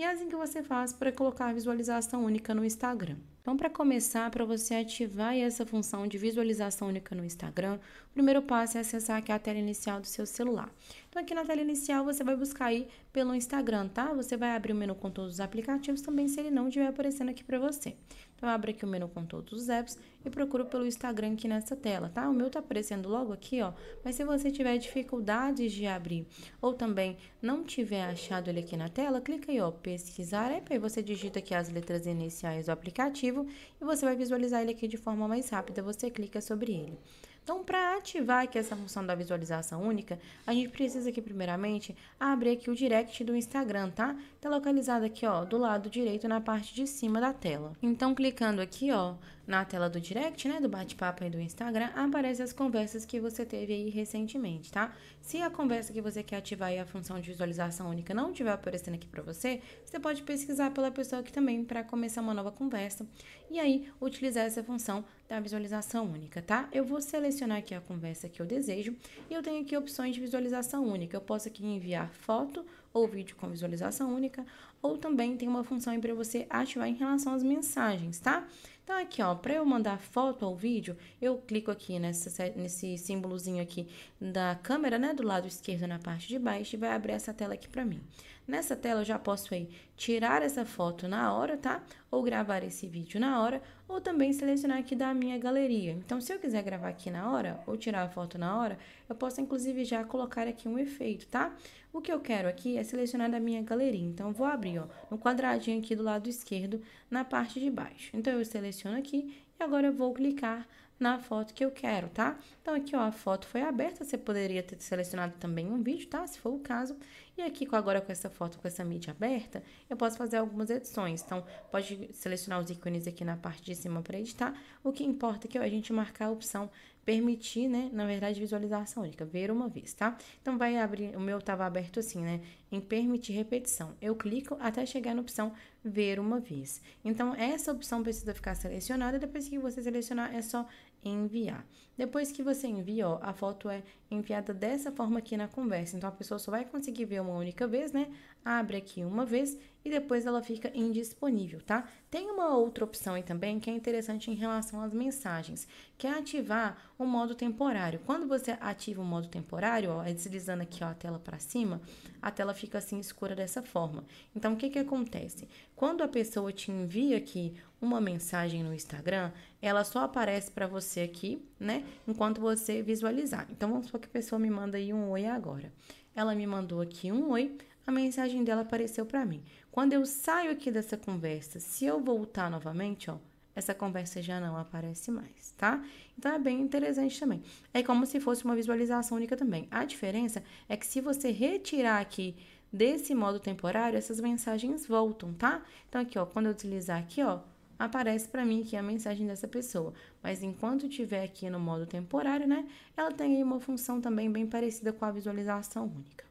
e é assim que você faz para colocar a visualização única no Instagram. Então, para começar, para você ativar essa função de visualização única no Instagram, o primeiro passo é acessar aqui a tela inicial do seu celular. Então, aqui na tela inicial, você vai buscar aí pelo Instagram, tá? Você vai abrir o menu com todos os aplicativos também, se ele não estiver aparecendo aqui para você. Então, abre aqui o menu com todos os apps e procura pelo Instagram aqui nessa tela, tá? O meu tá aparecendo logo aqui, ó. Mas se você tiver dificuldades de abrir ou também não tiver achado ele aqui na tela, clica aí, ó, pesquisar app, aí você digita aqui as letras iniciais do aplicativo aplicativo e você vai visualizar ele aqui de forma mais rápida. Você clica sobre ele. Então, para ativar aqui essa função da visualização única, a gente precisa aqui primeiramente abrir aqui o direct do Instagram, tá? Tá localizado aqui, ó, do lado direito na parte de cima da tela. Então, clicando aqui, ó, na tela do direct, né, do bate-papo aí do Instagram, aparecem as conversas que você teve aí recentemente, tá? Se a conversa que você quer ativar aí a função de visualização única não estiver aparecendo aqui para você, você pode pesquisar pela pessoa aqui também para começar uma nova conversa e aí utilizar essa função da visualização única, tá? Eu vou selecionar aqui a conversa que eu desejo e eu tenho aqui opções de visualização única. Eu posso aqui enviar foto ou vídeo com visualização única, ou também tem uma função para você ativar em relação às mensagens, tá? Então aqui, ó, para eu mandar foto ou vídeo, eu clico aqui nessa, nesse símbolozinho aqui da câmera, né, do lado esquerdo na parte de baixo e vai abrir essa tela aqui para mim. Nessa tela eu já posso aí tirar essa foto na hora, tá? Ou gravar esse vídeo na hora, ou também selecionar aqui da minha galeria. Então, se eu quiser gravar aqui na hora, ou tirar a foto na hora, eu posso inclusive já colocar aqui um efeito, tá? O que eu quero aqui é selecionar da minha galeria. Então, vou abrir, ó, no quadradinho aqui do lado esquerdo, na parte de baixo. Então, eu seleciono aqui e agora eu vou clicar na foto que eu quero, tá? Então aqui, ó, a foto foi aberta, você poderia ter selecionado também um vídeo, tá? Se for o caso. E aqui, agora com essa foto, com essa mídia aberta, eu posso fazer algumas edições. Então, pode selecionar os ícones aqui na parte de cima para editar. O que importa é que ó, a gente marcar a opção permitir, né, na verdade, visualização única, ver uma vez, tá? Então, vai abrir, o meu estava aberto assim, né, em permitir repetição. Eu clico até chegar na opção ver uma vez. Então, essa opção precisa ficar selecionada, depois que você selecionar, é só enviar. Depois que você envia, a foto é enviada dessa forma aqui na conversa. Então, a pessoa só vai conseguir ver uma única vez, né? Abre aqui uma vez e depois ela fica indisponível, tá? Tem uma outra opção aí também que é interessante em relação às mensagens, que é ativar o modo temporário. Quando você ativa o modo temporário, ó, é deslizando aqui ó, a tela para cima, a tela fica assim escura dessa forma. Então, o que que acontece? Quando a pessoa te envia aqui uma mensagem no Instagram, ela só aparece para você aqui, né? Enquanto você visualizar. Então vamos supor que a pessoa me manda aí um oi agora. Ela me mandou aqui um oi, a mensagem dela apareceu para mim. Quando eu saio aqui dessa conversa, se eu voltar novamente, ó, essa conversa já não aparece mais, tá? Então é bem interessante também. É como se fosse uma visualização única também. A diferença é que se você retirar aqui desse modo temporário, essas mensagens voltam, tá? Então aqui, ó, quando eu utilizar aqui, ó, aparece para mim aqui a mensagem dessa pessoa. Mas enquanto estiver aqui no modo temporário, né, ela tem aí uma função também bem parecida com a visualização única.